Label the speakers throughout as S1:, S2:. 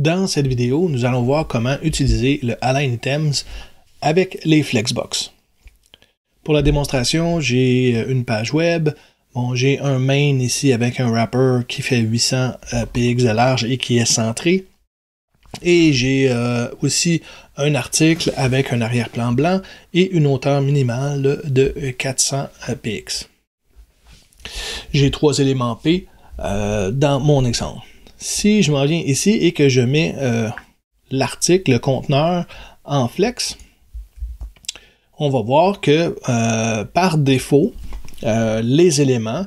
S1: Dans cette vidéo, nous allons voir comment utiliser le Align Items avec les Flexbox. Pour la démonstration, j'ai euh, une page web, bon, j'ai un main ici avec un wrapper qui fait 800 px de large et qui est centré. Et j'ai euh, aussi un article avec un arrière-plan blanc et une hauteur minimale de 400 euh, px. J'ai trois éléments P dans mon exemple si je m'en viens ici et que je mets euh, l'article, le conteneur en flex, on va voir que euh, par défaut, euh, les éléments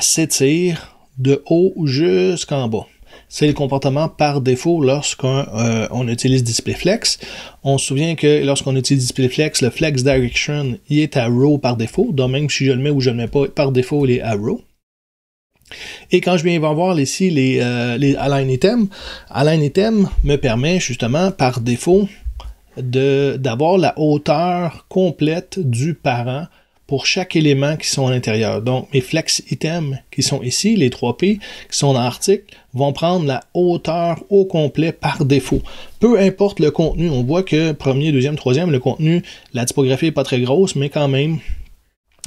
S1: s'étirent de haut jusqu'en bas. C'est le comportement par défaut lorsqu'on utilise Display Flex. On se souvient que lorsqu'on utilise Display Flex, le Flex Direction est à Row par défaut. Donc même si je le mets ou je ne le mets pas, par défaut il est à Row. Et quand je viens voir ici les, euh, les align items, align items me permet justement par défaut d'avoir la hauteur complète du parent pour chaque élément qui sont à l'intérieur. Donc, mes flex items qui sont ici, les 3P qui sont dans l'article, vont prendre la hauteur au complet par défaut. Peu importe le contenu, on voit que premier, deuxième, troisième, le contenu, la typographie n'est pas très grosse, mais quand même,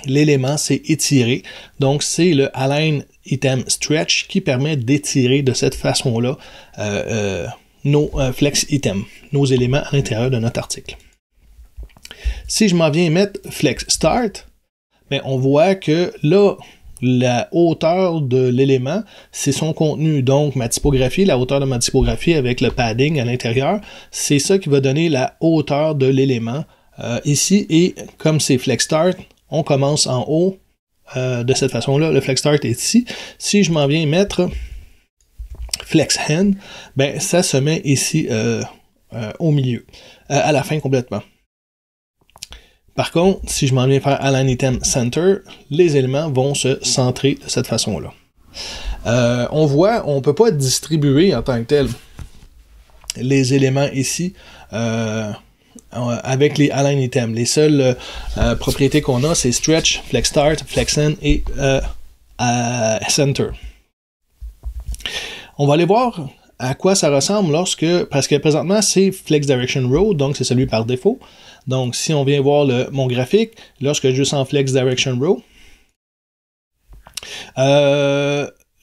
S1: l'élément c'est étiré. Donc c'est le align item stretch qui permet d'étirer de cette façon-là euh, euh, nos euh, flex items, nos éléments à l'intérieur de notre article. Si je m'en viens mettre flex start, ben, on voit que là, la hauteur de l'élément, c'est son contenu. Donc, ma typographie, la hauteur de ma typographie avec le padding à l'intérieur, c'est ça qui va donner la hauteur de l'élément ici. Et comme c'est flex start, on commence en haut euh, de cette façon-là. Le flex start est ici. Si je m'en viens mettre flex hand, ben, ça se met ici euh, euh, au milieu, à la fin complètement. Par contre, si je m'en viens faire Align Item Center, les éléments vont se centrer de cette façon-là. on voit, on ne peut pas distribuer en tant que tel les éléments ici. Euh, avec les align items. Les seules euh, euh, propriétés qu'on a, c'est stretch, flex start, flex end et center. On va aller voir à quoi ça ressemble lorsque, parce que présentement c'est flex direction row, donc c'est celui par défaut. Donc si on vient voir mon graphique, lorsque je suis en flex direction row,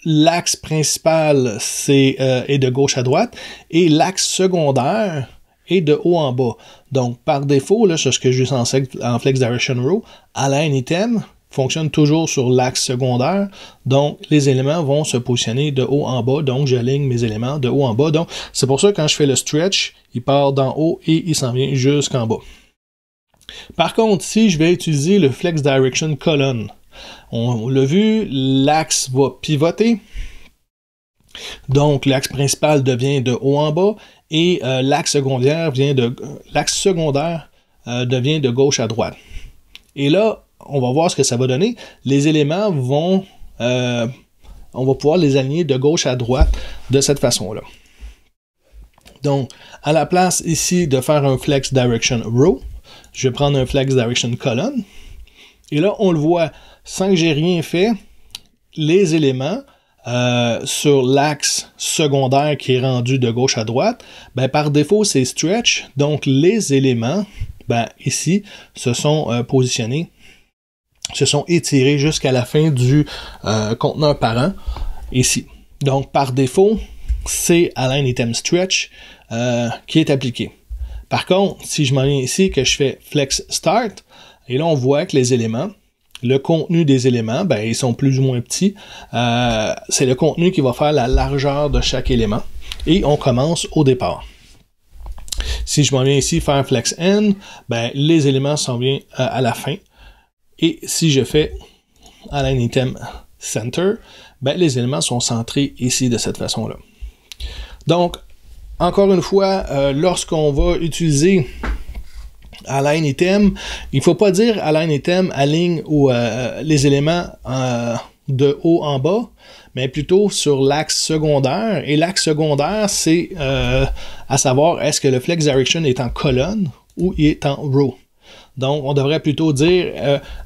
S1: l'axe principal est de gauche à droite et l'axe secondaire et de haut en bas. Donc, par défaut, là, c'est ce que je sens en Flex Direction Row, Align Item fonctionne toujours sur l'axe secondaire. Donc, les éléments vont se positionner de haut en bas. Donc, j'aligne mes éléments de haut en bas. Donc, c'est pour ça que quand je fais le stretch, il part d'en haut et il s'en vient jusqu'en bas. Par contre, si je vais utiliser le Flex Direction Colonne, on l'a vu, l'axe va pivoter. Donc, l'axe principal devient de haut en bas et euh, l'axe secondaire vient de euh, l'axe secondaire euh, devient de gauche à droite. Et là, on va voir ce que ça va donner. Les éléments vont on va pouvoir les aligner de gauche à droite de cette façon-là. Donc, à la place ici de faire un flex direction row, je vais prendre un flex direction colonne. Et là, on le voit, sans que j'ai rien fait, les éléments euh, sur l'axe secondaire qui est rendu de gauche à droite, ben, par défaut, c'est stretch. Donc, les éléments, ben, ici, se sont euh, positionnés, se sont étirés jusqu'à la fin du euh, conteneur parent, ici. Donc, par défaut, c'est Align Item Stretch euh, qui est appliqué. Par contre, si je m'en viens ici, que je fais Flex Start, et là, on voit que les éléments le contenu des éléments, ben, ils sont plus ou moins petits. Euh, c'est le contenu qui va faire la largeur de chaque élément. Et on commence au départ. Si je m'en viens ici faire flex n, ben, les éléments sont bien euh, à la fin. Et si je fais align item center, ben, les éléments sont centrés ici de cette façon-là. Donc, encore une fois, euh, lorsqu'on va utiliser Align item, il Il faut pas dire align item, aligne ou euh, les éléments euh, de haut en bas, mais plutôt sur l'axe secondaire. Et l'axe secondaire, c'est euh, à savoir est-ce que le flex direction est en colonne ou il est en row. Donc, on devrait plutôt dire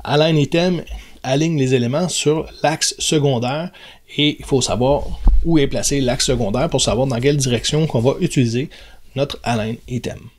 S1: align item, aligne les éléments sur l'axe secondaire et il faut savoir où est placé l'axe secondaire pour savoir dans quelle direction qu'on va utiliser notre align item.